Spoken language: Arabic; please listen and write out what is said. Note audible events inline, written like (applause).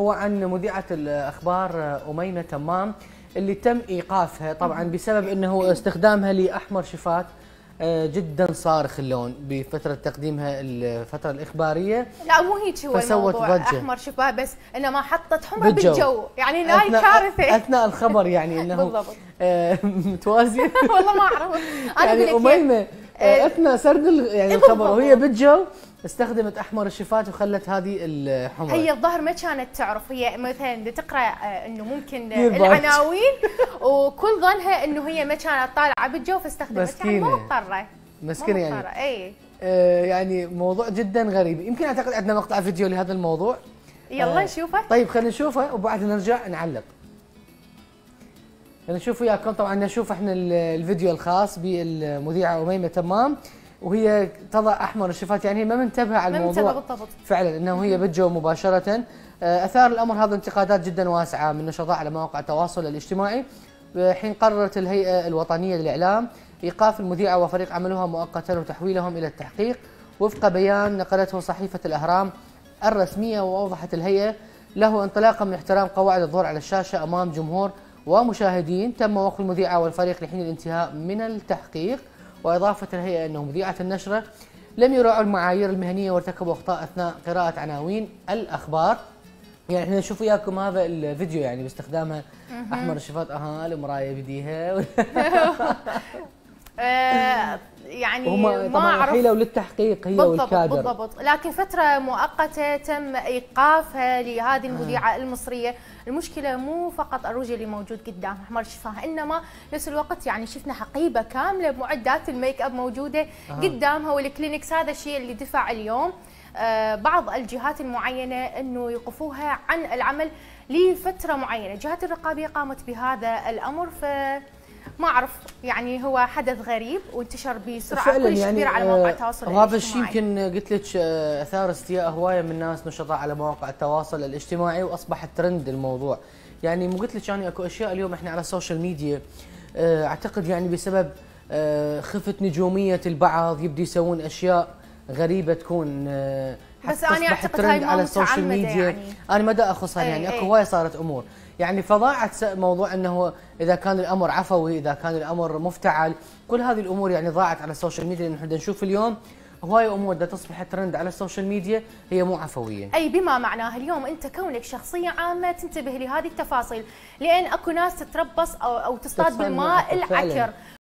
هو عن مذيعة الأخبار أميمة تمام اللي تم إيقافها طبعا بسبب أنه استخدامها لأحمر شفات آه، جدا صارخ اللون بفترة تقديمها الفترة الإخبارية لا مو هيك هو فسوت ضجة أحمر شفاه بس إنما حطت حمر بالجو, بالجو. يعني هاي كارثة أثناء الخبر يعني (laughs) إنه بالضبط آه، متوازية (laughs) والله ما أعرف أنا يعني أميمة آه، أثناء سرد يعني إيه، الخبر وهي بالجو استخدمت احمر الشفات وخلت هذه الحمر هي الظهر ما كانت تعرف هي مثلا تقرا آه، انه ممكن العناوين وكل ظنها انه هي ما كانت طالعه بالجو فاستخدمت يعني مضطره مسكينه يعني اي آه يعني موضوع جدا غريب يمكن اعتقد عندنا مقطع فيديو لهذا الموضوع يلا آه نشوفه طيب خلينا نشوفه وبعدها نرجع نعلق خلينا نشوف وياكم طبعا نشوف احنا الفيديو الخاص بالمذيعه اميمه تمام وهي تضع احمر الشفات يعني هي ما منتبهه على الموضوع ما منتبهه بالضبط فعلا انه هي بتجو مباشره آه، اثار الامر هذا انتقادات جدا واسعه من نشطاء على مواقع التواصل الاجتماعي حين قررت الهيئه الوطنيه للاعلام ايقاف المذيعه وفريق عملها مؤقتا وتحويلهم الى التحقيق وفق بيان نقلته صحيفه الاهرام الرسميه واوضحت الهيئه له انطلاقا من احترام قواعد الظهور على الشاشه امام جمهور ومشاهدين تم وقف المذيعه والفريق لحين الانتهاء من التحقيق وإضافة الهيئة أنه مذيعة النشرة لم يراعوا المعايير المهنية وارتكبوا أخطاء أثناء قراءة عناوين الأخبار يعني احنا نشوف وياكم هذا الفيديو يعني باستخدامها احمر الشفاط اها المرايه بديها (laughs) (laughs) آه، يعني هم ما اعرف حيله وللتحقيق هي بالضبط والكادر بالضبط لكن فتره مؤقته تم ايقافها لهذه آه. المذيعه آه. المصريه المشكله مو فقط الرجل اللي موجود قدام احمر شفاه انما نفس الوقت يعني شفنا حقيبه كامله بمعدات الميك اب موجوده آه. قدامها والكلينكس هذا الشيء اللي دفع اليوم آه، بعض الجهات المعينه انه يوقفوها عن العمل لفتره معينه، الجهات الرقابيه قامت بهذا الامر ف ما اعرف يعني هو حدث غريب وانتشر بسرعه كلش يعني كبيره على آه، مواقع التواصل هذا الشيء يمكن قلت لك آه، اثار استياء هوايه من الناس نشطاء على مواقع التواصل الاجتماعي واصبح ترند الموضوع يعني مو قلت لك يعني اكو اشياء اليوم احنا على السوشيال آه، ميديا اعتقد يعني بسبب خفه نجوميه البعض يبدي يسوون اشياء غريبه تكون بس انا اعتقد هاي على السوشيال ميديا يعني. انا ما دا اخصها إيه، يعني اكو إيه. هوايه صارت امور يعني فضاعت موضوع أنه إذا كان الأمر عفوي إذا كان الأمر مفتعل كل هذه الأمور يعني ضاعت على السوشيال ميديا نحن نشوف اليوم هواي امور بدها تصبح ترند على السوشيال ميديا هي مو عفويه. اي بما معناه اليوم انت كونك شخصيه عامه تنتبه لهذه التفاصيل، لان اكو ناس تتربص او او تصطاد بالماء العكر.